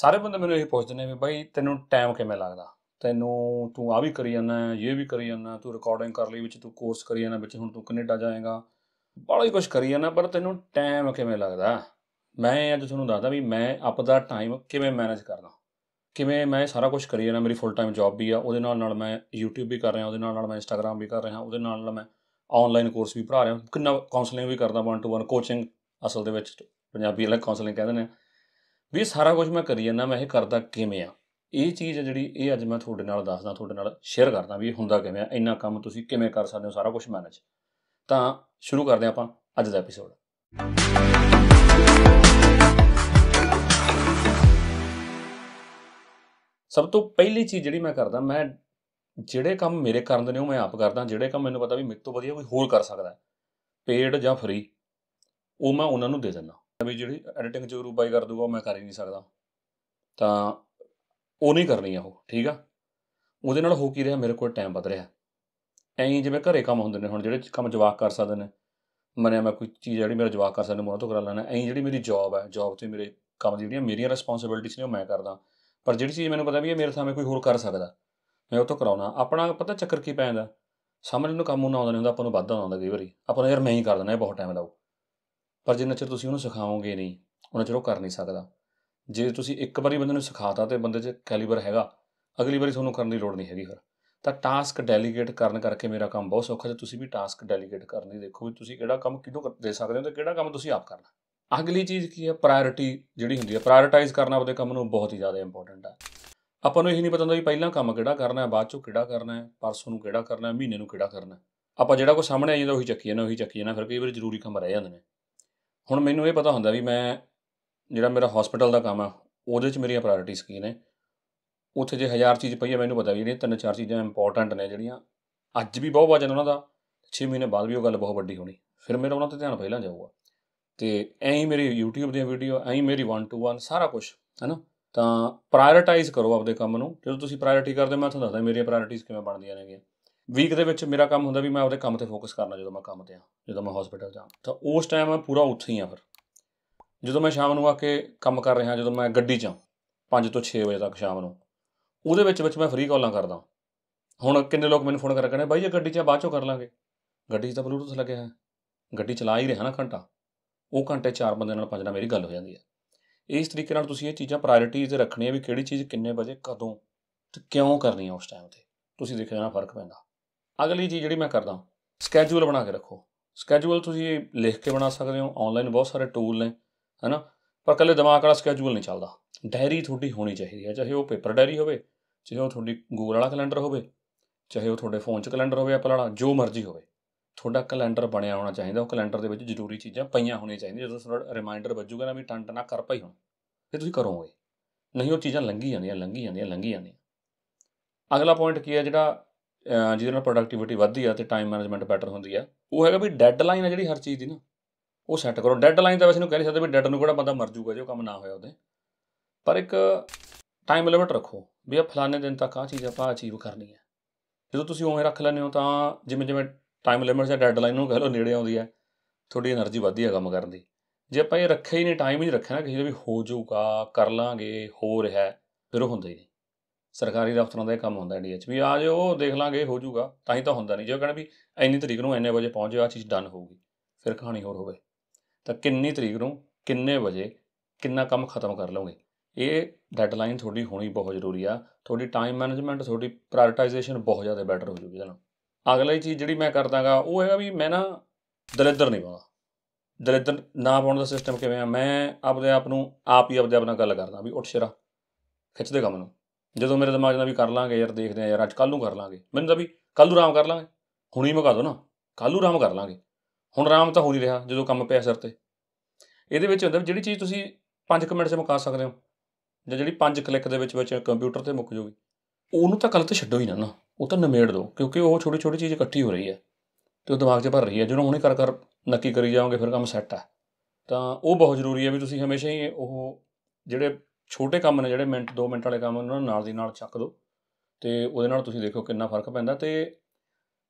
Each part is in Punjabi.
ਸਾਰੇ ਬੰਦੇ ਮੈਨੂੰ ਇਹ ਪੁੱਛਦੇ ਨੇ ਵੀ ਬਾਈ ਤੈਨੂੰ ਟਾਈਮ ਕਿਵੇਂ ਲੱਗਦਾ ਤੈਨੂੰ ਤੂੰ ਆ ਵੀ ਕਰੀ ਜਾਂਦਾ ਇਹ ਵੀ ਕਰੀ ਜਾਂਦਾ ਤੂੰ ਰਿਕਾਰਡਿੰਗ ਕਰ ਲਈ ਵਿੱਚ ਤੂੰ ਕੋਰਸ ਕਰੀ ਜਾਂਦਾ ਵਿੱਚ ਹੁਣ ਤੂੰ ਕੈਨੇਡਾ ਜਾਏਗਾ ਬੜਾ ਹੀ ਕੁਝ ਕਰੀ ਜਾਂਦਾ ਪਰ ਤੈਨੂੰ ਟਾਈਮ ਕਿਵੇਂ ਲੱਗਦਾ ਮੈਂ ਅੱਜ ਤੁਹਾਨੂੰ ਦੱਸਦਾ ਵੀ ਮੈਂ ਆਪਦਾ ਟਾਈਮ ਕਿਵੇਂ ਮੈਨੇਜ ਕਰਦਾ ਕਿਵੇਂ ਮੈਂ ਸਾਰਾ ਕੁਝ ਕਰੀ ਜਾਣਾ ਮੇਰੀ ਫੁੱਲ ਟਾਈਮ ਜੌਬ ਵੀ ਆ ਉਹਦੇ ਨਾਲ ਨਾਲ ਮੈਂ YouTube ਵੀ ਕਰ ਰਿਹਾ ਉਹਦੇ ਨਾਲ ਨਾਲ ਮੈਂ Instagram ਵੀ ਕਰ ਰਿਹਾ ਉਹਦੇ ਨਾਲ ਨਾਲ ਮੈਂ ਆਨਲਾਈਨ ਕੋਰਸ ਵੀ ਪੜਾ ਰਿਹਾ ਕਿੰਨਾ ਕਾਉਂਸਲਿੰਗ ਵੀ ਕਰਦਾ 1 ਟੂ 1 ਕੋਚਿੰਗ ਅਸਲ ਦੇ ਵਿੱਚ ਪੰਜਾਬੀ ਵਾਲਾ ਕਾਉਂਸਲਿੰਗ ਕਹਿੰਦੇ ਨੇ ਵੀ ਸਾਰਾ ਕੁਝ ਮੈਂ ਕਰੀ ਜਾਂਦਾ ਮੈਂ ਇਹ ਕਰਦਾ ਕਿਵੇਂ ਆ ਇਹ ਚੀਜ਼ ਹੈ ਜਿਹੜੀ ਇਹ ਅੱਜ ਮੈਂ ਤੁਹਾਡੇ ਨਾਲ ਦੱਸਦਾ ਤੁਹਾਡੇ ਨਾਲ ਸ਼ੇਅਰ ਕਰਦਾ ਵੀ ਇਹ ਹੁੰਦਾ ਕਿਵੇਂ ਆ ਇੰਨਾ ਕੰਮ ਤੁਸੀਂ ਕਿਵੇਂ ਕਰ ਸਕਦੇ ਹੋ ਸਾਰਾ ਕੁਝ ਮੈਨੇਜ ਤਾਂ ਸ਼ੁਰੂ ਕਰਦੇ ਆਪਾਂ ਅੱਜ ਦਾ ਐਪੀਸੋਡ ਸਭ ਤੋਂ ਪਹਿਲੀ ਚੀਜ਼ ਜਿਹੜੀ ਮੈਂ ਕਰਦਾ ਮੈਂ ਜਿਹੜੇ ਕੰਮ ਮੇਰੇ ਕਰਨ ਦੇ ਨੇ ਉਹ ਮੈਂ ਆਪ ਕਰਦਾ ਜਿਹੜੇ ਕੰਮ ਮੈਨੂੰ ਪਤਾ ਵੀ ਮੇਰੇ ਤੋਂ ਵਧੀਆ ਕੋਈ ਹੋਰ ਕਰ ਸਕਦਾ ਪੇਡ ਜਾਂ ਫ੍ਰੀ ਉਹ ਮੈਂ ਉਹਨਾਂ ਨੂੰ ਦੇ ਦਿੰਦਾ ਵੀ ਜਿਹੜੀ ਐਡੀਟਿੰਗ ਚ ਬਾਈ ਕਰ ਦੂਗਾ ਉਹ ਮੈਂ ਕਰ ਹੀ ਨਹੀਂ ਸਕਦਾ ਤਾਂ ਉਹ ਨਹੀਂ ਕਰਨੀ ਆ ਉਹ ਠੀਕ ਆ ਉਹਦੇ ਨਾਲ ਹੋ ਕੀ ਰਿਹਾ ਮੇਰੇ ਕੋਲ ਟਾਈਮ ਵਧ ਰਿਹਾ ਐਂ ਜਿਵੇਂ ਘਰੇ ਕੰਮ ਹੁੰਦੇ ਨੇ ਹੁਣ ਜਿਹੜੇ ਕੰਮ ਜਵਾਕ ਕਰ ਸਕਦੇ ਨੇ ਮਨੇ ਮੈਂ ਕੋਈ ਚੀਜ਼ ਜਿਹੜੀ ਮੇਰਾ ਜਵਾਕ ਕਰ ਸਕਦੇ ਮੈਂ ਤੋਂ ਕਰਾ ਲੈਣਾ ਐਂ ਜਿਹੜੀ ਮੇਰੀ ਜੌਬ ਹੈ ਜੌਬ ਤੇ ਮੇਰੇ ਕੰਮ ਜਿਹੜੀਆਂ ਮੇਰੀਆਂ ਰਿਸਪੌਂਸਿਬਿਲਟੀਜ਼ ਨੇ ਉਹ ਮੈਂ ਕਰਦਾ ਪਰ ਜਿਹੜੀ ਚੀਜ਼ ਮੈਨੂੰ ਪਤਾ ਵੀ ਇਹ ਮੇਰੇ ਸਾਹਮਣੇ ਕੋਈ ਹੋਰ ਕਰ ਸਕਦਾ ਮੈਂ ਉਹ ਤੋਂ ਕਰਾਉਣਾ ਆਪਣਾ ਪਤਾ ਚੱਕਰ ਕੀ ਪੈਂਦਾ ਸਮਝ ਨੂੰ ਕੰਮ ਨੂੰ ਆਉਂਦਾ ਨਹੀਂ ਹੁੰਦਾ ਆਪਾਂ ਨੂੰ ਵੱਧ ਆਉਂਦਾ ਕਈ ਵਾਰੀ ਆਪਾਂ ਨੂੰ ਯਾਰ ਮੈਂ ਹੀ ਕਰ ਦਿੰਦਾ ਇਹ ਬਹੁਤ ਟਾਈਮ ਲਾਉ ਪਰ ਜਿੰਨਾ ਚਿਰ ਤੁਸੀਂ ਉਹਨੂੰ ਸਿਖਾਓਗੇ ਨਹੀਂ ਉਹਨਾਂ ਚਿਰ ਉਹ ਕਰ ਨਹੀਂ ਸਕਦਾ ਜੇ ਤੁਸੀਂ ਇੱਕ ਵਾਰੀ ਬੰਦੇ ਨੂੰ ਸਿਖਾਤਾ ਤੇ ਬੰਦੇ 'ਚ ਕੈਲੀਬਰ ਹੈਗਾ ਅਗਲੀ ਵਾਰੀ ਤੁਹਾਨੂੰ ਕਰਨ ਦੀ ਲੋੜ ਨਹੀਂ ਹੈਗੀ ਫਿਰ ਤਾਂ ਟਾਸਕ ਡੈਲੀਗੇਟ ਕਰਨ ਕਰਕੇ ਮੇਰਾ ਕੰਮ ਬਹੁਤ ਸੌਖਾ ਤੇ ਤੁਸੀਂ ਵੀ ਟਾਸਕ ਡੈਲੀਗੇਟ ਕਰਨ ਦੀ ਦੇਖੋ ਵੀ ਤੁਸੀਂ ਕਿਹੜਾ ਕੰਮ ਕਿਦੋਂ ਦੇ ਸਕਦੇ ਹੋ ਤੇ ਕਿਹੜਾ ਕੰਮ ਤੁਸੀਂ ਆਪ ਕਰਨਾ ਅਗਲੀ ਚੀਜ਼ ਕੀ ਹੈ ਪ੍ਰਾਇੋਰਟੀ ਜਿਹੜੀ ਹੁੰਦੀ ਹੈ ਪ੍ਰਾਇੋਰਟਾਈਜ਼ ਕਰਨਾ ਆਪਣੇ ਕੰਮ ਨੂੰ ਬਹੁਤ ਹੀ ਜ਼ਿਆਦਾ ਇੰਪੋਰਟੈਂਟ ਹੈ ਆਪਾਂ ਨੂੰ ਇਹ ਨਹੀਂ ਪਤਾ ਹੁੰਦਾ ਵੀ ਪਹਿਲਾਂ ਕੰਮ ਕਿਹੜਾ ਕਰਨਾ ਹੈ ਬਾਅਦ ਚੋਂ ਕਿਹੜਾ ਕਰਨਾ ਹੈ ਪਰਸੋਂ ਨੂੰ ਕਿਹੜਾ ਕਰਨਾ ਹੈ ਮਹੀਨੇ ਨੂੰ ਕਿਹੜਾ ਕਰਨਾ ਹੈ ਆਪਾਂ ਜਿਹੜਾ ਕੋ ਸਾਹਮਣੇ ਆ ਜਾਂਦਾ ਉਹੀ ਚੱਕੀ ਜਾਂਦਾ ਉਹੀ ਚੱਕੀ ਜਾਂਦਾ ਫਿਰ ਕਈ ਵਾਰ ਜ਼ਰੂਰੀ ਕੰਮ ਰਹਿ ਜਾਂਦੇ ਨੇ ਹੁਣ ਮੈਨੂੰ ਇਹ ਪਤਾ ਹੁੰਦਾ ਵੀ ਮੈਂ ਜਿਹੜਾ ਮੇਰਾ ਹਸਪੀਟਲ ਦਾ ਕੰਮ ਆ ਉਹਦੇ 'ਚ ਮੇਰੀਆਂ ਪ੍ਰਾਇੋਰਟੀਜ਼ ਕੀ ਨੇ ਉੱਥੇ ਜੇ ਹਜ਼ਾਰ ਚੀਜ਼ ਪਈ ਹੈ ਮੈਨੂੰ ਪਤਾ ਵੀ ਜਿਹੜੀਆਂ ਤਿੰਨ ਚਾਰ ਚੀਜ਼ਾਂ ਇੰਪੋਰਟੈਂਟ ਨੇ ਜਿਹੜੀਆਂ ਅੱਜ ਵੀ ਬਹੁਤ ਵਜਨ ਉਹਨਾਂ ਦਾ 6 ਮਹੀਨੇ ਬਾਅਦ ਵੀ ਉਹ ਗੱਲ ਬਹੁਤ ਵੱਡੀ ਹੋਣੀ ਫਿਰ ਮੇਰਾ ਉਹਨਾਂ ਤੇ ਧਿਆਨ ਪਹਿਲਾਂ ਜਾਊਗਾ ਤੇ ਐਂ ਹੀ ਮੇਰੀ YouTube ਦੀਆਂ ਵੀਡੀਓ ਐਂ ਹੀ ਮੇਰੀ 1 ਟੂ 1 ਸਾਰਾ ਕੁਝ ਹੈਨਾ ਤਾਂ ਪ੍ਰਾਇੋਰਟਾਈਜ਼ ਕਰੋ ਆਪਣੇ ਕੰਮ ਨੂੰ ਜਦੋਂ ਤੁਸੀਂ ਪ੍ਰਾਇੋਰਟੀ ਕਰਦੇ ਮੈਂ ਤੁਹਾਨੂੰ ਦੱਸਦਾ ਮੇਰੀਆਂ ਪ੍ਰਾਇੋਰਟੀਜ਼ ਕਿਵੇਂ ਬਣਦੀਆਂ ਨੇਗੀਆਂ ਵੀਕ ਦੇ ਵਿੱਚ ਮੇਰਾ ਕੰਮ ਹੁੰਦਾ ਵੀ ਮੈਂ ਆਪਦੇ ਕੰਮ ਤੇ ਫੋਕਸ ਕਰਨਾ ਜਦੋਂ ਮੈਂ ਕੰਮ ਤੇ ਆ ਜਦੋਂ ਮੈਂ ਹਸਪੀਟਲ ਜਾ ਤਾਂ ਉਸ ਟਾਈਮ ਮੈਂ ਪੂਰਾ ਉੱਥੇ ਹੀ ਆ ਫਿਰ ਜਦੋਂ ਮੈਂ ਸ਼ਾਮ ਨੂੰ ਆ ਕੇ ਕੰਮ ਕਰ ਰਿਹਾ ਜਦੋਂ ਮੈਂ ਗੱਡੀ 'ਚ 5 ਤੋਂ 6 ਵਜੇ ਤੱਕ ਸ਼ਾਮ ਨੂੰ ਉਹਦੇ ਵਿੱਚ ਵਿੱਚ ਮੈਂ ਫ੍ਰੀ ਕਾਲਾਂ ਕਰਦਾ ਹੁਣ ਕਿੰਨੇ ਲੋਕ ਮੈਨੂੰ ਫੋਨ ਰਹੇ ਕਹਿੰਦੇ ਬਾਈ ਇਹ ਗੱਡੀ 'ਚ ਬਾਅਦ ਚੋਂ ਕਰ ਲਾਂਗੇ ਗੱਡੀ 'ਚ ਤਾਂ ਬਲੂਟੂਥ ਲੱਗਿਆ ਹੈ ਗੱਡੀ ਚਲਾ ਹੀ ਰਿਹਾ ਨਾ ਘੰਟਾ ਉਹ ਘੰਟੇ ਚਾਰ ਬੰਦੇ ਨਾਲ ਪੰਜ ਨਾਲ ਮੇਰੀ ਗੱਲ ਹੋ ਜਾਂਦੀ ਹੈ ਇਸ ਤਰੀਕੇ ਨਾਲ ਤੁਸੀਂ ਇਹ ਚੀਜ਼ਾਂ ਪ੍ਰਾਇੋਰਟੀਜ਼ ਰੱਖਣੀਆਂ ਵੀ ਕਿਹੜੀ ਚੀਜ਼ ਕਿੰਨੇ ਵਜੇ ਕਦੋਂ ਤੇ ਕਿਉਂ ਕਰਨੀ ਹੈ ਉਸ ਟਾਈਮ ਤੇ ਤੁਸੀਂ ਦੇਖਿਆ ਜਾਣਾ ਫਰਕ ਪੈਂਦਾ ਅਗਲੀ ਚੀਜ਼ ਜਿਹੜੀ ਮੈਂ ਕਰਦਾ ਸਕੇਜੂਲ ਬਣਾ ਕੇ ਰੱਖੋ ਸਕੇਜੂਲ ਤੁਸੀਂ ਲਿਖ ਕੇ ਬਣਾ ਸਕਦੇ ਹੋ ਆਨਲਾਈਨ ਬਹੁਤ ਸਾਰੇ ਟੂਲ ਨੇ ਹੈਨਾ ਪਰ ਕੱਲੇ ਦਿਮਾਗ ਵਾਲਾ ਸਕੇਜੂਲ ਨਹੀਂ ਚੱਲਦਾ ਡਾਇਰੀ ਤੁਹਾਡੀ ਹੋਣੀ ਚਾਹੀਦੀ ਹੈ ਚਾਹੇ ਉਹ ਪੇਪਰ ਡਾਇਰੀ ਹੋਵੇ ਚਾਹੇ ਉਹ ਤੁਹਾਡੀ ਗੂਗਲ ਵਾਲਾ ਕੈਲੰਡਰ ਹੋਵੇ ਚਾਹੇ ਉਹ ਤੁਹਾਡੇ ਫੋਨ 'ਚ ਕੈਲੰਡਰ ਹੋਵੇ ਆਪਣਾ ਵਾਲਾ ਜੋ ਮਰਜ਼ੀ ਹੋਵੇ ਤੁਹਾਡਾ ਕੈਲੰਡਰ ਬਣਿਆ ਹੋਣਾ ਚਾਹੀਦਾ ਉਹ ਕੈਲੰਡਰ ਦੇ ਵਿੱਚ ਜ਼ਰੂਰੀ ਚੀਜ਼ਾਂ ਪਈਆਂ ਹੋਣੀਆਂ ਚਾਹੀਦੀਆਂ ਜਦੋਂ ਤੁਹਾਡਾ ਰਿਮਾਈਂਡਰ ਵੱਜੂਗਾ ਨਾ ਵੀ ਟੰਟ ਨਾ ਕਰ ਪਈ ਹੁਣ ਫਿਰ ਤੁਸੀਂ ਕਰੋਗੇ ਨਹੀਂ ਉਹ ਚੀਜ਼ਾਂ ਲੰਗੀ ਜਾਂਦੀਆਂ ਲੰਗੀ ਜਾਂਦੀਆਂ ਲੰਗੀ ਜਾਂਦੀਆਂ ਅਗਲਾ ਪੁਆਇੰਟ ਕੀ ਹੈ ਜਿਹੜਾ ਜਿਹਦੇ ਨਾਲ ਪ੍ਰੋਡਕਟਿਵਿਟੀ ਵੱਧਦੀ ਆ ਤੇ ਟਾਈਮ ਮੈਨੇਜਮੈਂਟ ਬੈਟਰ ਹੁੰਦੀ ਆ ਉਹ ਹੈਗਾ ਵੀ ਡੈਡਲਾਈਨ ਆ ਜਿਹੜੀ ਹਰ ਚੀਜ਼ ਦੀ ਨਾ ਉਹ ਸੈੱਟ ਕਰੋ ਡੈਡਲਾਈਨ ਤਾਂ ਵੈਸੇ ਨੂੰ ਕਹਿ ਨਹੀਂ ਸਕਦੇ ਵੀ ਡੈਡ ਨੂੰ ਕਿਹੜਾ ਬੰਦਾ ਮਰ ਜੂਗਾ ਜੇ ਉਹ ਕੰਮ ਨਾ ਹੋਇਆ ਉਹਦੇ ਪਰ ਇੱਕ ਟਾਈਮ ਲਿਮਿਟ ਰੱਖੋ ਵੀ ਆ ਫਲਾਣੇ ਦਿਨ ਤੱਕ ਆ ਚੀਜ਼ ਆਪਾਂ ਅਚੀਵ ਕਰਨੀ ਹੈ ਜਦੋਂ ਤੁਸੀਂ ਉਵੇਂ ਰੱਖ ਲੈਂਦੇ ਹੋ ਤਾਂ ਜਿਵੇਂ ਜਿਵੇਂ ਟਾਈਮ ਲਿਮਿਟ ਜਾਂ ਡੈਡਲਾਈਨ ਨੂੰ ਕਹੋ ਨੇੜੇ ਆਉਂਦੀ ਹੈ ਤੁਹਾਡੀ એનર્ਜੀ ਵਧਦੀ ਹੈ ਕੰਮ ਕਰਨ ਦੀ ਜੇ ਆਪਾਂ ਇਹ ਰੱਖਿਆ ਹੀ ਨਹੀਂ ਟਾਈਮ ਹੀ ਨਹੀਂ ਰੱਖਿਆ ਨਾ ਕਿਸੇ ਵੀ ਹੋ ਜਾਊਗਾ ਕਰ ਲਾਂਗੇ ਹੋ ਰਿਹਾ ਫਿਰ ਉਹ ਹੁੰਦਾ ਹੀ ਨਹੀਂ ਸਰਕਾਰੀ ਦਫ਼ਤਰਾਂ ਦਾ ਇਹ ਕੰਮ ਹੁੰਦਾ ਇੰਡੀਆ 'ਚ ਵੀ ਆ ਜਾਓ ਦੇਖ ਲਾਂਗੇ ਹੋ ਜਾਊਗਾ ਤਾਂ ਹੀ ਤਾਂ ਹੁੰਦਾ ਨਹੀਂ ਜੇ ਉਹ ਵੀ ਇੰਨੀ ਤਰੀਕ ਨੂੰ ਇੰਨੇ ਵਜੇ ਪਹੁੰਚ ਜਾਓ ਆ ਚੀਜ਼ ਡਨ ਹੋਊਗੀ ਫਿਰ ਕਹਾਣੀ ਹੋਰ ਹੋਵੇ ਤਾਂ ਕਿੰਨੀ ਤਰੀਕ ਨੂੰ ਕਿੰਨੇ ਵਜੇ ਕਿੰਨਾ ਕੰਮ ਖਤਮ ਕਰ ਲਓਗੇ ਇਹ ਡੈਡਲਾਈਨ ਤੁਹਾਡੀ ਹੋਣੀ ਬਹੁਤ ਜ਼ਰੂਰੀ ਆ ਤੁਹਾਡੀ ਟਾਈਮ ਮੈਨੇਜਮੈਂਟ ਤੁਹਾਡੀ ਪ੍ਰਾਇੋਰਟਾਈਜੇਸ਼ਨ ਬਹੁਤ ਜ਼ਿਆਦਾ ਬੈਟਰ ਹੋ ਜੂਗੀ ਜਨਾਬ ਅਗਲੀ ਚੀਜ਼ ਜਿਹੜੀ ਮੈਂ ਕਰਦਾਗਾ ਉਹ ਹੈਗਾ ਵੀ ਮੈਂ ਨਾ ਦਲਿੱਦਰ ਨਹੀਂ ਬਣਾ ਦਲਿੱਦਰ ਨਾ ਪਾਉਣ ਦਾ ਸਿਸਟਮ ਕਿਵੇਂ ਆ ਮੈਂ ਆਪਦੇ ਆਪ ਨੂੰ ਆਪ ਹੀ ਆਪਦੇ ਆਪ ਨਾਲ ਗੱਲ ਕਰਦਾ ਵੀ ਉੱਠ ਸ਼ਰਾ ਖਿੱਚਦੇ ਕੰਮ ਨੂੰ ਜਦੋਂ ਮੇਰੇ ਦਿਮਾਗ ਨਾਲ ਵੀ ਕਰ ਲਾਂਗੇ ਯਾਰ ਦੇਖਦੇ ਆ ਯਾਰ ਅੱਜ ਕੱਲ ਨੂੰ ਕਰ ਲਾਂਗੇ ਮੈਨੂੰ ਤਾਂ ਵੀ ਕੱਲ ਨੂੰ ਆਰਾਮ ਕਰ ਲਾਂਗੇ ਹੁਣੀ ਮਗਾ ਦੋ ਨਾ ਕੱਲ ਨੂੰ ਆਰਾਮ ਕਰ ਲਾਂਗੇ ਹੁਣ ਆਰਾਮ ਤਾਂ ਹੋ ਨਹੀਂ ਰਿਹਾ ਜਦੋਂ ਕੰਮ ਪਿਆ ਸਿਰ ਤੇ ਇਹਦੇ ਵਿੱਚ ਹੁੰਦਾ ਜਿਹੜੀ ਚੀਜ਼ ਤੁਸੀਂ 5 ਮਿੰਟ 'ਚ ਮੁਕਾ ਸਕਦੇ ਹੋ ਜਾਂ ਜਿਹੜੀ 5 ਕਲਿੱਕ ਦੇ ਵਿੱਚ ਵਿੱਚ ਕੰਪਿਊਟਰ ਤੇ ਮੁੱਕ ਜੂਗੀ ਉਹਨੂੰ ਤਾਂ ਕੱਲ ਤੇ ਛੱਡੋ ਹੀ ਨਾ ਨਾ ਉਹ ਤਾਂ ਨਿਮੇੜ ਦੋ ਕਿਉਂਕਿ ਉਹ ਛੋਟੀ ਛੋਟੀ ਚੀਜ਼ ਇਕੱਠੀ ਹੋ ਰਹੀ ਹੈ ਤੇ ਉਹ ਦਿਮਾਗ 'ਚ ਭਰ ਰਹੀ ਹੈ ਜਦੋਂ ਉਹਨੇ ਕਰ ਕਰ ਨੱਕੀ ਕਰੀ ਜਾਓਗੇ ਫਿਰ ਕੰਮ ਸੈੱਟ ਆ ਤਾਂ ਉਹ ਬਹੁਤ ਜ਼ਰੂਰੀ ਹੈ ਵੀ ਤੁਸੀਂ ਹਮੇਸ਼ਾ ਹੀ ਉਹ ਜਿਹੜੇ ਛੋਟੇ ਕੰਮ ਨੇ ਜਿਹੜੇ ਮਿੰਟ 2 ਮਿੰਟ ਵਾਲੇ ਕੰਮ ਉਹਨਾਂ ਨੂੰ ਨਾਲ ਦੀ ਨਾਲ ਚੱਕ ਦਿਓ ਤੇ ਉਹਦੇ ਨਾਲ ਤੁਸੀਂ ਦੇਖੋ ਕਿੰਨਾ ਫਰਕ ਪੈਂਦਾ ਤੇ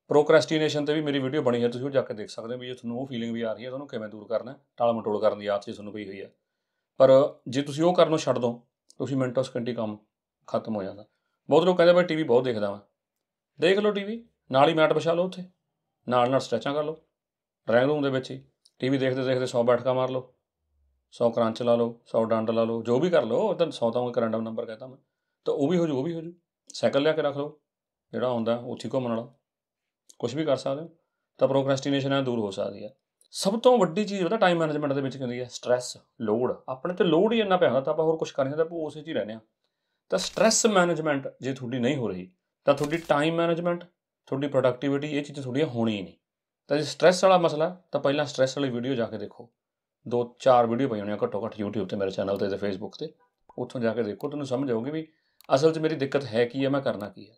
ਪ੍ਰੋਕ੍ਰੈਸਟੀਨੇਸ਼ਨ ਤੇ ਵੀ ਮੇਰੀ ਵੀਡੀਓ ਬਣੀ ਹੈ ਤੁਸੀਂ ਉਹ ਜਾ ਕੇ ਦੇਖ ਸਕਦੇ ਹੋ ਵੀ ਜੇ ਤੁਹਾਨੂੰ ਉਹ ਫੀਲਿੰਗ ਵੀ ਆ ਰਹੀ ਹੈ ਤੁਹਾਨੂੰ ਕਿਵੇਂ ਦੂਰ ਕਰਨਾ ਹੈ ਟਾਲ ਮਟੋਲ ਕਰਨ ਦੀ ਆਦਤ ਜੇ ਤੁਹਾਨੂੰ ਪਈ ਹੋਈ ਹੈ ਪਰ ਜੇ ਤੁਸੀਂ ਉਹ ਕਰਨੋਂ ਛੱਡ ਦੋ ਤੁਸੀਂ ਮਿੰਟੋ ਸਕਿੰਟੀ ਕੰਮ ਖਤਮ ਹੋ ਜਾਂਦਾ ਬਹੁਤ ਲੋਕ ਕਹਿੰਦੇ ਮੈਂ ਟੀਵੀ ਬਹੁਤ ਦੇਖਦਾ ਵਾਂ ਦੇਖ ਲਓ ਟੀਵੀ ਨਾਲ ਹੀ ਮੈਟ ਵਿਛਾ ਲਓ ਉੱਥੇ ਨਾਲ ਨਾਲ ਸਟ੍ਰੈਚਾਂ ਕਰ ਲਓ ਡਰਾਇੰਗ ਰੂਮ ਦੇ ਵਿੱਚ ਹੀ ਟੀਵੀ ਦੇਖਦੇ ਦੇਖਦੇ 100 ਬੈਠਕਾ ਮਾਰ ਲਓ 100 ਕ੍ਰਾਂਚ ਲਾ ਲਓ 100 ਡੰਡ ਲਾ ਲਓ ਜੋ ਵੀ ਕਰ ਲਓ ਤਾਂ 100 ਤਾਂ ਇੱਕ ਰੈਂਡਮ ਨੰਬਰ ਕਹਤਾ ਮੈਂ ਤਾਂ ਉਹ ਵੀ ਹੋ ਜੂ ਉਹ ਵੀ ਹੋ ਜੂ ਸਾਈਕਲ ਲਿਆ ਕੇ ਰੱਖ ਲਓ ਜਿਹੜਾ ਹੁੰਦਾ ਉੱਥੇ ਘੁੰਮਣ ਵਾਲਾ ਕੁਝ ਵੀ ਕਰ ਸਕਦੇ ਹੋ ਤਾਂ ਪ੍ਰੋਕ੍ਰੈਸਟੀਨੇਸ਼ਨ ਆ ਦੂਰ ਹੋ ਸਕਦੀ ਹੈ ਸਭ ਤੋਂ ਵੱਡੀ ਚੀਜ਼ ਉਹਦਾ ਟਾਈਮ ਮੈਨੇਜਮੈਂਟ ਦੇ ਵਿੱਚ ਹੁੰਦੀ ਹੈ ਸਟ्रेस ਲੋਡ ਆਪਣੇ ਤੇ ਲੋਡ ਹੀ ਇੰਨਾ ਪਿਆ ਹੁੰਦਾ ਤਾਂ ਆਪਾਂ ਹੋਰ ਕੁਝ ਕਰ ਨਹੀਂ ਸਕਦੇ ਆਪਾਂ ਉਸੇ 'ਚ ਹੀ ਰਹਿੰਦੇ ਆ ਤਾਂ ਸਟ्रेस ਮੈਨੇਜਮੈਂਟ ਜੇ ਤੁਹਾਡੀ ਨਹੀਂ ਹੋ ਰਹੀ ਤਾਂ ਤੁਹਾਡੀ ਟਾਈਮ ਮੈਨੇਜਮੈਂਟ ਤੁਹਾਡੀ ਪ੍ਰੋਡਕਟਿਵਿਟੀ ਇਹ ਚੀਜ਼ ਤੁਹਾਡੀ ਹੋਣੀ ਹੀ ਨਹੀਂ ਤਾਂ ਜੇ ਸਟ्रेस ਵਾਲਾ ਮਸਲਾ ਤਾਂ ਪਹਿਲਾਂ ਸਟ्रेस ਵਾਲੀ ਵੀਡੀਓ ਜਾ ਕੇ ਦੇਖੋ ਦੋ ਚਾਰ ਵੀਡੀਓ ਪਈਆਂ ਹੋਣੀਆਂ ਘੱਟੋ ਘੱਟ YouTube ਤੇ ਮੇਰੇ ਚੈਨਲ ਤੇ ਤੇ Facebook ਤੇ ਉੱਥੋਂ ਜਾ ਕੇ ਦੇਖੋ ਤੁਹਾਨੂੰ ਸਮਝ ਆਉਗੀ ਵੀ ਅਸਲ 'ਚ ਮੇਰੀ ਦਿੱਕਤ ਹੈ ਕੀ ਹੈ ਮੈਂ ਕਰਨਾ ਕੀ ਹੈ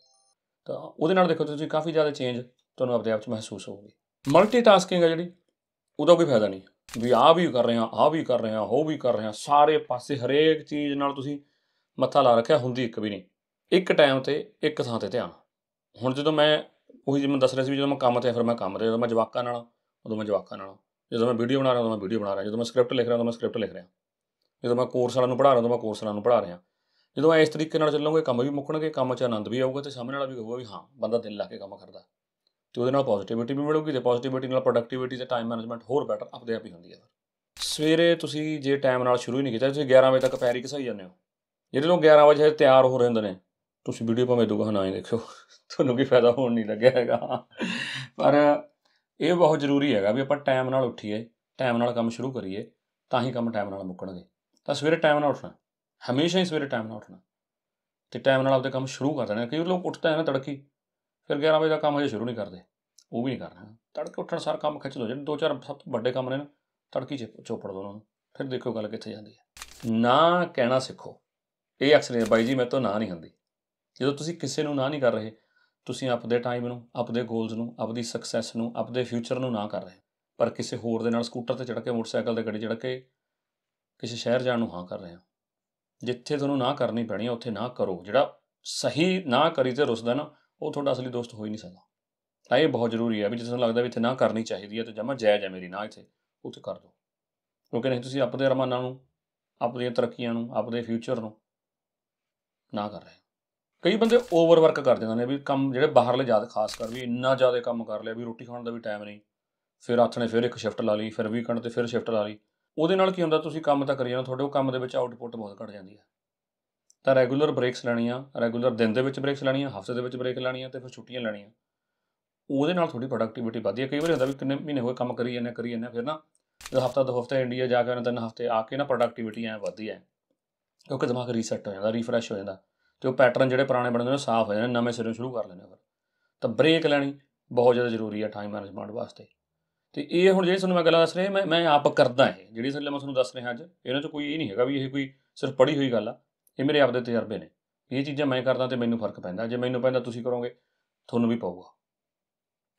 ਤਾਂ ਉਹਦੇ ਨਾਲ ਦੇਖੋ ਤੁਸੀਂ ਕਾਫੀ ਜ਼ਿਆਦਾ ਚੇਂਜ ਤੁਹਾਨੂੰ ਆਪਣੇ ਆਪ 'ਚ ਮਹਿਸੂਸ ਹੋਊਗੀ ਮਲਟੀਟਾਸਕਿੰਗ ਹੈ ਜਿਹੜੀ ਉਹਦਾ ਕੋਈ ਫਾਇਦਾ ਨਹੀਂ ਵੀ ਆ ਵੀ ਕਰ ਰਹੇ ਆ ਆ ਵੀ ਕਰ ਰਹੇ ਆ ਉਹ ਵੀ ਕਰ ਰਹੇ ਆ ਸਾਰੇ ਪਾਸੇ ਹਰੇਕ ਚੀਜ਼ ਨਾਲ ਤੁਸੀਂ ਮੱਥਾ ਲਾ ਰੱਖਿਆ ਹੁੰਦੀ ਇੱਕ ਵੀ ਨਹੀਂ ਇੱਕ ਟਾਈਮ ਤੇ ਇੱਕ ਥਾਂ ਤੇ ਧਿਆਨ ਹੁਣ ਜਦੋਂ ਮੈਂ ਉਹੀ ਜਿਵੇਂ ਦੱਸ ਰਿਹਾ ਸੀ ਜਦੋਂ ਮੈਂ ਕੰਮ ਤੇ ਫਿਰ ਮੈਂ ਕੰਮ ਤੇ ਜਦੋਂ ਮੈਂ ਜਵਾਕਾਂ ਨਾਲ ਉਦੋਂ ਮੈਂ ਜਵਾਕਾਂ ਨਾਲ ਜਦੋਂ ਮੈਂ ਵੀਡੀਓ ਬਣਾ ਰਿਹਾ ਹਾਂ ਮੈਂ ਵੀਡੀਓ ਬਣਾ ਰਿਹਾ ਜਦੋਂ ਮੈਂ ਸਕ੍ਰਿਪਟ ਲਿਖ ਰਿਹਾ ਹਾਂ ਮੈਂ ਸਕ੍ਰਿਪਟ ਲਿਖ ਰਿਹਾ ਜਦੋਂ ਮੈਂ ਕੋਰਸ ਵਾਲਿਆਂ ਨੂੰ ਪੜ੍ਹਾ ਰਿਹਾ ਹਾਂ ਮੈਂ ਕੋਰਸ ਵਾਲਿਆਂ ਨੂੰ ਪੜ੍ਹਾ ਰਿਹਾ ਜਦੋਂ ਇਸ ਤਰੀਕੇ ਨਾਲ ਚੱਲੋਗੇ ਕੰਮ ਵੀ ਮੁੱਕਣਗੇ ਕੰਮ 'ਚ ਆਨੰਦ ਵੀ ਆਊਗਾ ਤੇ ਸਾਹਮਣੇ ਵਾਲਾ ਵੀ ਕਹੂਗਾ ਵੀ ਹਾਂ ਬੰਦਾ ਦਿਲ ਲਾ ਕੇ ਕੰਮ ਕਰਦਾ ਤੇ ਉਹਦੇ ਨਾਲ ਪੋਜ਼ਿਟਿਵਿਟੀ ਵੀ ਮਿਲੂਗੀ ਤੇ ਪੋਜ਼ਿਟਿਵਿਟੀ ਨਾਲ ਪ੍ਰੋਡਕਟਿਵਿਟੀ ਤੇ ਟਾਈਮ ਮੈਨੇਜਮੈਂਟ ਹੋਰ ਬੈਟਰ ਆਪਦੇ ਆਪ ਹੀ ਹੁੰਦੀ ਹੈ ਸਵੇਰੇ ਤੁਸੀਂ ਜੇ ਟਾਈਮ ਨਾਲ ਸ਼ੁਰੂ ਹੀ ਨਹੀਂ ਕੀਤਾ ਤੁਸੀਂ 11 ਵਜੇ ਤੱਕ ਪੈਰੀ ਹੀ ਜਾਂਦੇ ਹੋ ਜਿਹੜੇ ਲੋਕ 11 ਵਜੇ ਤਿਆਰ ਹੋ ਰਹੇ ਹੁੰਦੇ ਨੇ ਤੁਸੀਂ ਵੀਡੀਓ ਭਾਵੇਂ ਦੁਗਾ ਨਾ ਹੀ ਦੇਖਿਓ ਤੁਹਾਨੂੰ ਕੀ ਫਾਇਦਾ ਹੋਣ ਨਹੀਂ ਲੱਗਿਆ ਹੈਗਾ ਪਰ ਇਹ ਬਹੁਤ ਜ਼ਰੂਰੀ ਹੈਗਾ ਵੀ ਆਪਾਂ ਟਾਈਮ ਨਾਲ ਉੱਠੀਏ ਟਾਈਮ ਨਾਲ ਕੰਮ ਸ਼ੁਰੂ ਕਰੀਏ ਤਾਂ ਹੀ ਕੰਮ ਟਾਈਮ ਨਾਲ ਮੁੱਕਣਗੇ ਤਾਂ ਸਵੇਰੇ ਟਾਈਮ ਨਾਲ ਉੱਠਣਾ ਹਮੇਸ਼ਾ ਹੀ ਸਵੇਰੇ ਟਾਈਮ ਨਾਲ ਉੱਠਣਾ ਤੇ ਟਾਈਮ ਨਾਲ ਆਪਦੇ ਕੰਮ ਸ਼ੁਰੂ ਕਰ ਦੇਣਾ ਕਈ ਲੋਕ ਉੱਠਦੇ ਨਾ ਤੜਕੀ ਫਿਰ 11 ਵਜੇ ਦਾ ਕੰਮ ਹਜੇ ਸ਼ੁਰੂ ਨਹੀਂ ਕਰਦੇ ਉਹ ਵੀ ਨਹੀਂ ਕਰਨਾ ਤੜਕੇ ਉੱਠਣ ਸਾਰ ਕੰਮ ਖਿੱਚ ਲੋ ਜਿਹੜੇ ਦੋ ਚਾਰ ਸਭ ਤੋਂ ਵੱਡੇ ਕੰਮ ਨੇ ਨਾ ਤੜਕੀ ਚੋਪੜ ਦੋ ਉਹਨਾਂ ਨੂੰ ਫਿਰ ਦੇਖੋ ਗੱਲ ਕਿੱਥੇ ਜਾਂਦੀ ਹੈ ਨਾ ਕਹਿਣਾ ਸਿੱਖੋ ਇਹ ਅਕਸਰ ਬਾਈ ਜੀ ਮੈਂ ਤੋਂ ਨਾ ਨਹੀਂ ਹੁੰਦੀ ਜਦੋਂ ਤੁਸੀਂ ਕਿਸੇ ਨੂੰ ਨਾ ਨਹੀਂ ਕਰ ਰਹੇ ਤੁਸੀਂ ਆਪਦੇ ਟਾਈਮ ਨੂੰ ਆਪਦੇ ਗੋਲਸ ਨੂੰ ਆਪਦੀ ਸਕਸੈਸ ਨੂੰ ਆਪਦੇ ਫਿਊਚਰ ਨੂੰ ਨਾ ਕਰ ਰਹੇ ਪਰ ਕਿਸੇ ਹੋਰ ਦੇ ਨਾਲ ਸਕੂਟਰ ਤੇ ਚੜ ਕੇ ਮੋਟਰਸਾਈਕਲ ਤੇ ਗੱਡੀ ਚੜ ਕੇ ਕਿਸੇ ਸ਼ਹਿਰ ਜਾਣ ਨੂੰ ਹਾਂ ਕਰ ਰਹੇ ਹਾਂ ਜਿੱਥੇ ਤੁਹਾਨੂੰ ਨਾ ਕਰਨੀ ਪੈਣੀ ਹੈ ਉੱਥੇ ਨਾ ਕਰੋ ਜਿਹੜਾ ਸਹੀ ਨਾ ਕਰੀ ਤੇ ਰੁਸਦਾ ਨਾ ਉਹ ਤੁਹਾਡਾ ਅਸਲੀ ਦੋਸਤ ਹੋ ਹੀ ਨਹੀਂ ਸਕਦਾ ਤਾਂ ਇਹ ਬਹੁਤ ਜ਼ਰੂਰੀ ਹੈ ਵੀ ਜੇ ਤੁਹਾਨੂੰ ਲੱਗਦਾ ਵੀ ਇੱਥੇ ਨਾ ਕਰਨੀ ਚਾਹੀਦੀ ਹੈ ਤੇ ਜਮਾ ਜਾਇਜ਼ ਹੈ ਮੇਰੀ ਨਾ ਇੱਥੇ ਉੱਥੇ ਕਰ ਦਿਓ ਕਿਉਂਕਿ ਨਹੀਂ ਤੁਸੀਂ ਆਪਣੇ ਅਰਮਾਨਾਂ ਨੂੰ ਆਪਣੀਆਂ ਤਰੱਕੀਆਂ ਨੂੰ ਆਪਣੇ ਫਿਊਚਰ ਨੂੰ ਨਾ ਕਰ ਰਹੇ ਕਈ ਬੰਦੇ ਓਵਰ ਵਰਕ ਕਰ ਜਾਂਦੇ ਨੇ ਵੀ ਕੰਮ ਜਿਹੜੇ ਬਾਹਰਲੇ ਜ਼ਿਆਦਾ ਖਾਸ ਕਰ ਵੀ ਇੰਨਾ ਜ਼ਿਆਦਾ ਕੰਮ ਕਰ ਲਿਆ ਵੀ ਰੋਟੀ ਖਾਣ ਦਾ ਵੀ ਟਾਈਮ ਨਹੀਂ ਫਿਰ ਆਥਣੇ ਫਿਰ ਇੱਕ ਸ਼ਿਫਟ ਲਾ ਲਈ ਫਿਰ ਵੀਕਐਂਡ ਤੇ ਫਿਰ ਸ਼ਿਫਟ ਲਾ ਲਈ ਉਹਦੇ ਨਾਲ ਕੀ ਹੁੰਦਾ ਤੁਸੀਂ ਕੰਮ ਤਾਂ ਕਰੀ ਜਾਂਦੇ ਤੁਹਾਡੇ ਉਹ ਕੰਮ ਦੇ ਵਿੱਚ ਆਊਟਪੁੱਟ ਬਹੁਤ ਘਟ ਜਾਂਦੀ ਹੈ ਤਾਂ ਰੈਗੂਲਰ ਬ੍ਰੇਕਸ ਲੈਣੀਆਂ ਰੈਗੂਲਰ ਦਿਨ ਦੇ ਵਿੱਚ ਬ੍ਰੇਕਸ ਲੈਣੀਆਂ ਹਫਤੇ ਦੇ ਵਿੱਚ ਬ੍ਰੇਕ ਲੈਣੀਆਂ ਤੇ ਫਿਰ ਛੁੱਟੀਆਂ ਲੈਣੀਆਂ ਉਹਦੇ ਨਾਲ ਤੁਹਾਡੀ ਪ੍ਰੋਡਕਟਿਵਿਟੀ ਵਧਦੀ ਹੈ ਕਈ ਵਾਰ ਹੁੰਦਾ ਵੀ ਕਿੰਨੇ ਮਹੀਨੇ ਹੋਏ ਕੰਮ ਕਰੀ ਜਾਂਦੇ ਕਰੀ ਜਾਂਦੇ ਫਿਰ ਨਾ ਜਦੋਂ ਹਫਤਾ ਦੋ ਹਫਤੇ ਇੰਡੀਆ ਜਾ ਕੇ ਉਹਨਾਂ ਤਿੰਨ ਹਫਤੇ ਆ ਕੇ ਨਾ ਪ੍ਰੋਡਕਟਿਵਿਟੀ ਐ ਵਧਦੀ ਹੈ ਕਿਉਂਕਿ ਦਿਮਾਗ ਰੀਸੈਟ ਹੋ ਜਾਂਦਾ ਰੀਫਰੈਸ਼ ਹੋ ਜਾਂਦਾ ਤੇ ਉਹ ਪੈਟਰਨ ਜਿਹੜੇ ਪੁਰਾਣੇ ਬਣਦੇ ਨੇ ਸਾਫ਼ ਹੋ ਜਾਂਦੇ ਨੇ ਨਵੇਂ ਸਿਰੋਂ ਸ਼ੁਰੂ ਕਰ ਲੈਂਦੇ ਫਿਰ ਤਾਂ ਬ੍ਰੇਕ ਲੈਣੀ ਬਹੁਤ ਜ਼ਿਆਦਾ ਜ਼ਰੂਰੀ ਹੈ ਟਾਈਮ ਮੈਨੇਜਮੈਂਟ ਵਾਸਤੇ ਤੇ ਇਹ ਹੁਣ ਜਿਹੜੀ ਤੁਹਾਨੂੰ ਮੈਂ ਗੱਲਾਂ ਦੱਸ ਰਿਹਾ ਮੈਂ ਮੈਂ ਆਪ ਕਰਦਾ ਇਹ ਜਿਹੜੀ ਸੱਲੇ ਮੈਂ ਤੁਹਾਨੂੰ ਦੱਸ ਰਿਹਾ ਅੱਜ ਇਹਨਾਂ 'ਚ ਕੋਈ ਇਹ ਨਹੀਂ ਹੈਗਾ ਵੀ ਇਹ ਕੋਈ ਸਿਰਫ ਪੜ੍ਹੀ ਹੋਈ ਗੱਲ ਆ ਇਹ ਮੇਰੇ ਆਪ ਦੇ ਤਜਰਬੇ ਨੇ ਇਹ ਚੀਜ਼ਾਂ ਮੈਂ ਕਰਦਾ ਤੇ ਮੈਨੂੰ ਫਰਕ ਪੈਂਦਾ ਜੇ ਮੈਨੂੰ ਪੈਂਦਾ ਤੁਸੀਂ ਕਰੋਗੇ ਤੁਹਾਨੂੰ ਵੀ ਪਊਗਾ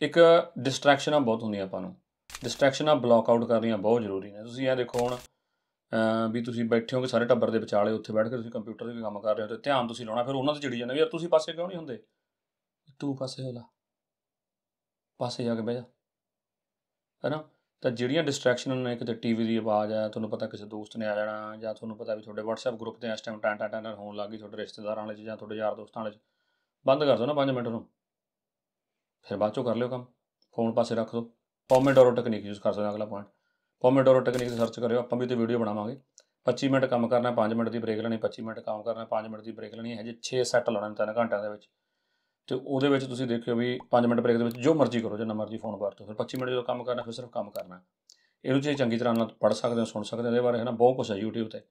ਇੱਕ ਡਿਸਟਰੈਕਸ਼ਨਾਂ ਬਹੁਤ ਹੁੰਦੀਆਂ ਆਪਾਂ ਨੂੰ ਡਿਸਟਰੈਕਸ਼ਨਾਂ ਬਲੌਕ ਆਊਟ ਕਰਨੀਆਂ ਬਹੁਤ ਜ਼ਰੂਰੀ ਨੇ ਤੁਸੀਂ ਇਹ ਦੇਖੋ ਹੁਣ ਵੀ ਤੁਸੀਂ ਬੈਠੇ ਕਿ ਸਾਰੇ ਟੱਬਰ ਦੇ ਵਿਚਾਲੇ ਉੱਥੇ ਬੈਠ ਕੇ ਤੁਸੀਂ ਕੰਪਿਊਟਰ ਦੇ ਵੀ ਕੰਮ ਕਰ ਰਹੇ ਹੋ ਤੇ ਧਿਆਨ ਤੁਸੀਂ ਲਾਉਣਾ ਫਿਰ ਉਹਨਾਂ ਤੇ ਚਿੜੀ ਜਾਂਦੇ ਵੀ ਯਾਰ ਤੁਸੀਂ ਪਾਸੇ ਕਿਉਂ ਨਹੀਂ ਹੁੰਦੇ ਤੂੰ ਪਾਸੇ ਹੋ ਜਾ ਪਾਸੇ ਜਾ ਕੇ ਬਹਿ ਜਾ ਹੈਨਾ ਤਾਂ ਜਿਹੜੀਆਂ ਡਿਸਟਰੈਕਸ਼ਨਾਂ ਨੇ ਕਿਤੇ ਟੀਵੀ ਦੀ ਆਵਾਜ਼ ਆ ਤੁਹਾਨੂੰ ਪਤਾ ਕਿਸੇ ਦੋਸਤ ਨੇ ਆ ਜਾਣਾ ਜਾਂ ਤੁਹਾਨੂੰ ਪਤਾ ਵੀ ਤੁਹਾਡੇ WhatsApp ਗਰੁੱਪ ਤੇ ਇਸ ਟਾਈਮ ਟਾਂ ਟਾਂ ਟਾਂ ਹੋਣ ਲੱਗੀ ਤੁਹਾਡੇ ਰਿਸ਼ਤੇਦਾਰਾਂ ਵਾਲੇ ਚ ਜਾਂ ਤੁਹਾਡੇ ਯਾਰ ਦੋਸਤਾਂ ਵਾਲੇ ਚ ਬੰਦ ਕਰ ਦਿਓ ਨਾ 5 ਮਿੰਟ ਨੂੰ ਫਿਰ ਬਾਅਦ ਚੋਂ ਕਰ ਲਿਓ ਕੰਮ ਫੋਨ ਪਾਸੇ ਰੱਖ ਦਿਓ ਪੋਮੇਡੋਰੋ ਟੈਕਨੀਕ ਯੂਜ਼ ਕਰ ਸਕਦਾ ਅਗਲਾ ਪੁਆਇੰਟ ਪੋਮੋਡੋਰੋ ਟੈਕਨੀਕ ਸਰਚ ਕਰਿਓ ਆਪਾਂ ਵੀ ਤੇ ਵੀਡੀਓ ਬਣਾਵਾਂਗੇ 25 ਮਿੰਟ ਕੰਮ ਕਰਨਾ 5 ਮਿੰਟ ਦੀ ਬ੍ਰੇਕ ਲੈਣੀ 25 ਮਿੰਟ ਕੰਮ ਕਰਨਾ 5 ਮਿੰਟ ਦੀ ਬ੍ਰੇਕ ਲੈਣੀ ਹੈ ਜੇ 6 ਸੈੱਟ ਲਾਉਣੇ ਨੇ 3 ਘੰਟਿਆਂ ਦੇ ਵਿੱਚ ਤੇ ਉਹਦੇ ਵਿੱਚ ਤੁਸੀਂ ਦੇਖਿਓ ਵੀ 5 ਮਿੰਟ ਬ੍ਰੇਕ ਦੇ ਵਿੱਚ ਜੋ ਮਰਜ਼ੀ ਕਰੋ ਜਿੰਨਾ ਮਰਜ਼ੀ ਫੋਨ ਵਰਤੋ ਫਿਰ 25 ਮਿੰਟ ਜਦੋਂ ਕੰਮ ਕਰਨਾ ਫਿਰ ਸਿਰਫ ਕੰਮ ਕਰਨਾ ਇਹਨੂੰ ਜੇ ਚੰਗੀ ਤਰ੍ਹਾਂ ਨਾਲ ਪੜ੍ਹ ਸਕਦੇ ਹੋ ਸੁਣ ਸਕਦੇ ਹੋ ਇਹਦੇ ਬਾਰੇ ਹੈ ਨਾ ਬਹੁਤ ਕੁਝ ਹੈ YouTube ਤੇ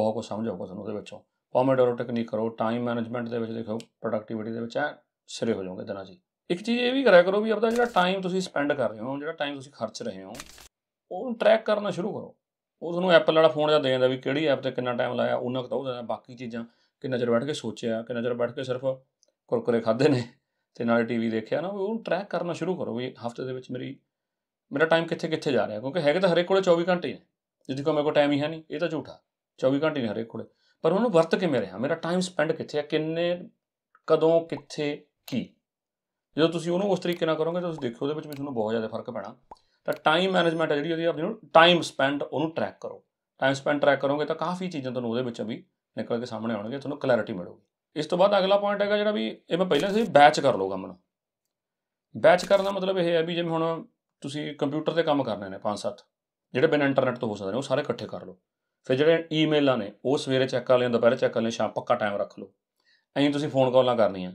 ਬਹੁਤ ਕੁਝ ਸਮਝ ਆਊਗਾ ਤੁਹਾਨੂੰ ਉਹਦੇ ਵਿੱਚੋਂ ਪੋਮੋਡੋਰੋ ਟੈਕਨੀਕ ਕਰੋ ਟਾਈਮ ਮੈਨੇਜਮੈਂਟ ਦੇ ਵਿੱਚ ਦੇਖੋ ਪ੍ਰੋਡਕਟਿਵਿਟੀ ਦੇ ਵਿੱਚ ਐ ਸਿਰੇ ਹੋ ਜਾਓਗੇ ਦਿਨਾਂ ਜੀ ਇੱਕ ਚੀਜ਼ ਇਹ ਵੀ ਕਰਿਆ ਕਰੋ ਵੀ ਆਪਦਾ ਜਿਹੜਾ ਟਾਈਮ ਤੁਸੀਂ ਸਪੈਂਡ ਕਰ ਰਹੇ ਹੋ ਜਿਹੜਾ ਟਾਈਮ ਤੁਸੀਂ ਖਰਚ ਰਹੇ ਹੋ ਉਹਨੂੰ ਟਰੈਕ ਕਰਨਾ ਸ਼ੁਰੂ ਕਰੋ ਉਹ ਤੁਹਾਨੂੰ ਐਪਲ ਵਾਲਾ ਫੋਨ ਜਾਂ ਦੇ ਜਾਂਦਾ ਵੀ ਕਿਹੜੀ ਐਪ ਤੇ ਕਿੰਨਾ ਟਾਈਮ ਲਾਇਆ ਉਹਨਾਂ ਕੁ ਉਹ ਦਿੰਦਾ ਬਾਕੀ ਚੀਜ਼ਾਂ ਕਿ ਨਜ਼ਰ ਬੈਠ ਕੇ ਸੋਚਿਆ ਕਿ ਨਜ਼ਰ ਬੈਠ ਕੇ ਸਿਰਫ ਕੁਰਕਰੇ ਖਾਦੇ ਨੇ ਤੇ ਨਾਲੇ ਟੀਵੀ ਦੇਖਿਆ ਨਾ ਉਹਨੂੰ ਟਰੈਕ ਕਰਨਾ ਸ਼ੁਰੂ ਕਰੋ ਵੀ ਹਫਤੇ ਦੇ ਵਿੱਚ ਮੇਰੀ ਮੇਰਾ ਟਾਈਮ ਕਿੱਥੇ ਕਿੱਥੇ ਜਾ ਰਿਹਾ ਕਿਉਂਕਿ ਹੈਗੇ ਤਾਂ ਹਰੇਕ ਕੋਲੇ 24 ਘੰਟੇ ਨੇ ਜਿੱਦ ਕੋ ਮੇਰੇ ਕੋ ਟਾਈਮ ਹੀ ਹੈ ਨਹੀਂ ਇਹ ਤਾਂ ਝੂਠਾ 24 ਘੰਟੇ ਨੇ ਹਰੇਕ ਕੋਲੇ ਪਰ ਉਹਨੂੰ ਵਰਤ ਕੇ ਮੇਰੇ ਆ ਮੇਰਾ ਟਾਈਮ ਸਪੈਂਡ ਕਿੱਥੇ ਹੈ ਕਿੰਨੇ ਕਦੋਂ ਕਿੱਥੇ ਕੀ ਜਦੋਂ ਤੁਸੀਂ ਉਹਨੂੰ ਉਸ ਤਰੀਕੇ ਨਾਲ ਕਰੋਗੇ ਤਾਂ ਤੁਸੀਂ ਦੇਖੋ ਉਹਦੇ ਵਿੱਚ ਵੀ ਤੁਹਾਨੂੰ ਬਹੁਤ ਜ਼ਿਆਦਾ ਫਰਕ ਪੈਣਾ ਤਾਂ ਟਾਈਮ ਮੈਨੇਜਮੈਂਟ ਹੈ ਜਿਹੜੀ ਉਹਦੀ ਆਪ ਨੂੰ ਟਾਈਮ ਸਪੈਂਡ ਉਹਨੂੰ ਟਰੈਕ ਕਰੋ ਟਾਈਮ ਸਪੈਂਡ ਟਰੈਕ ਕਰੋਗੇ ਤਾਂ ਕਾਫੀ ਚੀਜ਼ਾਂ ਤੁਹਾਨੂੰ ਉਹਦੇ ਵਿੱਚੋਂ ਵੀ ਨਿਕਲ ਕੇ ਸਾਹਮਣੇ ਆਉਣਗੇ ਤੁਹਾਨੂੰ ਕਲੈਰਿਟੀ ਮਿਲੂਗੀ ਇਸ ਤੋਂ ਬਾਅਦ ਅਗਲਾ ਪੁਆਇੰਟ ਹੈਗਾ ਜਿਹੜਾ ਵੀ ਇਹ ਮੈਂ ਪਹਿਲਾਂ ਸੀ ਬੈਚ ਕਰ ਲਓ ਕੰਮ ਨੂੰ ਬੈਚ ਕਰਨ ਦਾ ਮਤਲਬ ਇਹ ਹੈ ਵੀ ਜਿਵੇਂ ਹੁਣ ਤੁਸੀਂ ਕੰਪਿਊਟਰ ਤੇ ਕੰਮ ਕਰਨੇ ਨੇ 5-7 ਜਿਹੜੇ ਬਿਨਾਂ ਇੰਟਰਨੈਟ ਤੋਂ ਹੋ ਸਕਦੇ ਨੇ ਉਹ ਸਾਰੇ ਇਕੱਠੇ ਕਰ ਲਓ ਫਿਰ ਜਿਹੜੇ ਈਮੇਲਾਂ ਨੇ ਉਹ ਸਵੇਰੇ ਚੈੱਕ ਕਰ ਲਿਓ ਦੁਪਹਿਰੇ ਚੈੱਕ ਕਰ ਲਿਓ ਸ਼ਾਮ ਪੱਕਾ ਟਾਈਮ ਰੱਖ ਲਓ ਐਂ ਤੁਸੀਂ ਫੋਨ ਕਾਲਾਂ ਕਰਨੀਆਂ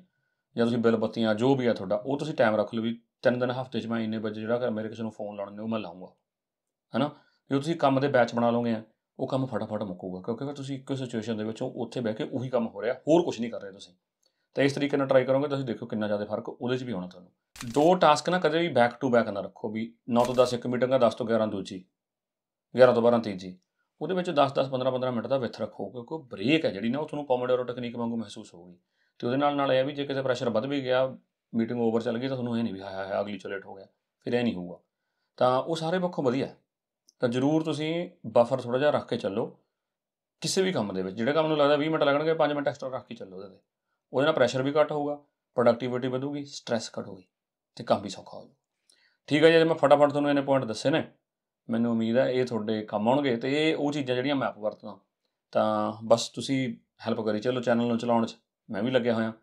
ਜਾਂ ਤੁਸੀਂ ਬਿਲ ਬੱਤੀਆਂ ਜੋ ਵੀ ਆ ਤੁਹਾਡਾ ਉਹ ਤੁਸੀਂ ਟਾਈਮ ਰੱਖ ਲਓ ਵੀ ਤਿੰਨ ਦਿਨ ਹਫਤੇ 'ਚ ਮੈਂ ਇੰਨੇ ਵਜੇ ਜਿਹੜਾ ਕਰ ਮੇਰੇ ਕਿਸੇ ਨੂੰ ਫੋਨ ਲਾਉਣ ਨੇ ਉਹ ਮੈਂ ਲਾਉਂਗਾ ਹੈਨਾ ਜੇ ਤੁਸੀਂ ਕੰਮ ਦੇ ਬੈਚ ਬਣਾ ਲਓਗੇ ਉਹ ਕੰਮ ਫਟਾਫਟ ਮੁੱਕੂਗਾ ਕਿਉਂਕਿ ਫਿਰ ਤੁਸੀਂ ਇੱਕੋ ਸਿਚੁਏਸ਼ਨ ਦੇ ਵਿੱਚ ਉੱਥੇ ਬਹਿ ਕੇ ਉਹੀ ਕੰਮ ਹੋ ਰਿਹਾ ਹੋਰ ਕੁਝ ਨਹੀਂ ਕਰ ਰਹੇ ਤੁਸੀਂ ਤਾਂ ਇਸ ਤਰੀਕੇ ਨਾਲ ਟਰਾਈ ਕਰੋਗੇ ਤੁਸੀਂ ਦੇਖੋ ਕਿੰਨਾ ਜ਼ਿਆਦਾ ਫਰਕ ਉਹਦੇ 'ਚ ਵੀ ਹੋਣਾ ਤੁਹਾਨੂੰ ਦੋ ਟਾਸਕ ਨਾ ਕਦੇ ਵੀ ਬੈਕ ਟੂ ਬੈਕ ਨਾ ਰੱਖੋ ਵੀ 9 ਤੋਂ 10 ਇੱਕ ਮੀਟਿੰਗ ਦਾ 10 ਤੋਂ 11 ਦੂਜੀ 11 ਤੋਂ 12 ਤੀਜੀ ਉਹਦੇ ਵਿੱਚ 10 10 15 15 ਮਿੰਟ ਦਾ ਵਿਥ ਰੱਖੋ ਕਿਉਂਕਿ ਬ੍ਰੇਕ ਹੈ ਜਿਹੜੀ ਨਾ ਉਹ ਤੁਹਾਨੂੰ ਪੋਮੋਡੋਰੋ ਟੈਕਨੀਕ ਵਾਂਗੂ ਮਹਿਸੂਸ ਹੋਊਗੀ ਤੇ ਉਹਦੇ ਨਾਲ ਨਾਲ ਇਹ ਵੀ ਜੇ ਕਿਸੇ ਪ੍ਰੈਸ਼ਰ ਵੱਧ ਵੀ ਗਿਆ ਮੀਟਿੰਗ ਓਵਰ ਚੱਲ ਗਈ ਤਾਂ ਤੁਹਾਨੂੰ ਇਹ ਨਹੀਂ ਵੀ ਹਾਏ ਹਾਏ ਅਗਲੀ ਚਲੇਟ ਹੋ ਗਿਆ ਫਿਰ ਇਹ ਨਹੀਂ ਹੋਊਗਾ ਤਾਂ ਉਹ ਸਾਰੇ ਪੱਖੋਂ ਵਧੀਆ ਤਾਂ ਜ਼ਰੂਰ ਤੁਸੀਂ ਬਫਰ ਥੋੜਾ ਜਿਹਾ ਰੱਖ ਕੇ ਚੱਲੋ ਕਿਸੇ ਵੀ ਕੰਮ ਦੇ ਵਿੱਚ ਜਿਹੜੇ ਕੰਮ ਨੂੰ ਲੱਗਦਾ 20 ਮਿੰਟ ਲੱਗਣਗੇ 5 ਮਿੰਟ ਐਕਸਟਰਾ ਰੱਖ ਕੇ ਚੱਲੋ ਉਹਦੇ ਤੇ ਉਹਦੇ ਨਾਲ ਪ੍ਰੈਸ਼ਰ ਵੀ ਘੱਟ ਹੋਊਗਾ ਪ੍ਰੋਡਕਟਿਵਿਟੀ ਵਧੂਗੀ ਸਟ्रेस ਘਟੂਗੀ ਤੇ ਕੰਮ ਵੀ ਸੌਖਾ ਹੋ ਠੀਕ ਹੈ ਜੀ ਮੈਂ ਫਟਾਫਟ ਤੁਹਾਨੂੰ ਇਹਨੇ ਪੁਆਇੰਟ ਦੱਸੇ ਨੇ ਮੈਨੂੰ ਉਮੀਦ ਹੈ ਇਹ ਤੁਹਾਡੇ ਕੰਮ ਆਉਣਗੇ ਤੇ ਇਹ ਉਹ ਚੀਜ਼ਾਂ ਜਿਹੜੀਆਂ ਮੈਂ ਆਪ ਵਰਤਦਾ ਤਾਂ ਬਸ ਤੁਸੀਂ ਹੈਲਪ ਕਰੀ ਚਲੋ ਚੈਨਲ ਨੂੰ ਚਲਾਉਣ 'ਚ ਮੈਂ ਵੀ ਲੱਗਿਆ ਹੋਇਆ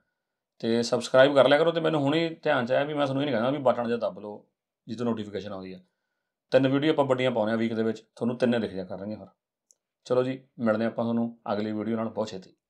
ਤੇ ਸਬਸਕ੍ਰਾਈਬ ਕਰ ਲਿਆ ਕਰੋ ਤੇ ਮੈਨੂੰ ਹੁਣੇ ਧਿਆਨ ਚ ਆਇਆ ਵੀ ਮੈਂ ਤੁਹਾਨੂੰ ਇਹ ਨਹੀਂ ਕਹਿੰਦਾ ਵੀ ਬਟਨ ਜੇ ਦੱਬ ਲਓ ਜਿੱਦੋਂ ਨੋਟੀਫਿਕੇਸ਼ਨ ਆਉਂਦੀ ਆ ਤਿੰਨ ਵੀਡੀਓ ਆਪਾਂ ਵੱਡੀਆਂ ਪਾਉਨੇ ਆ ਵੀਕ ਦੇ ਵਿੱਚ ਤੁਹਾਨੂੰ ਤਿੰਨੇ ਦਿਖ ਜਾ ਕਰਨਗੇ ਫਿਰ ਚਲੋ ਜੀ ਮਿਲਦੇ ਆਪਾਂ ਤੁਹਾਨੂੰ ਅਗਲੀ ਵੀਡੀਓ ਨਾਲ ਬਹੁਤ ਛੇਤੀ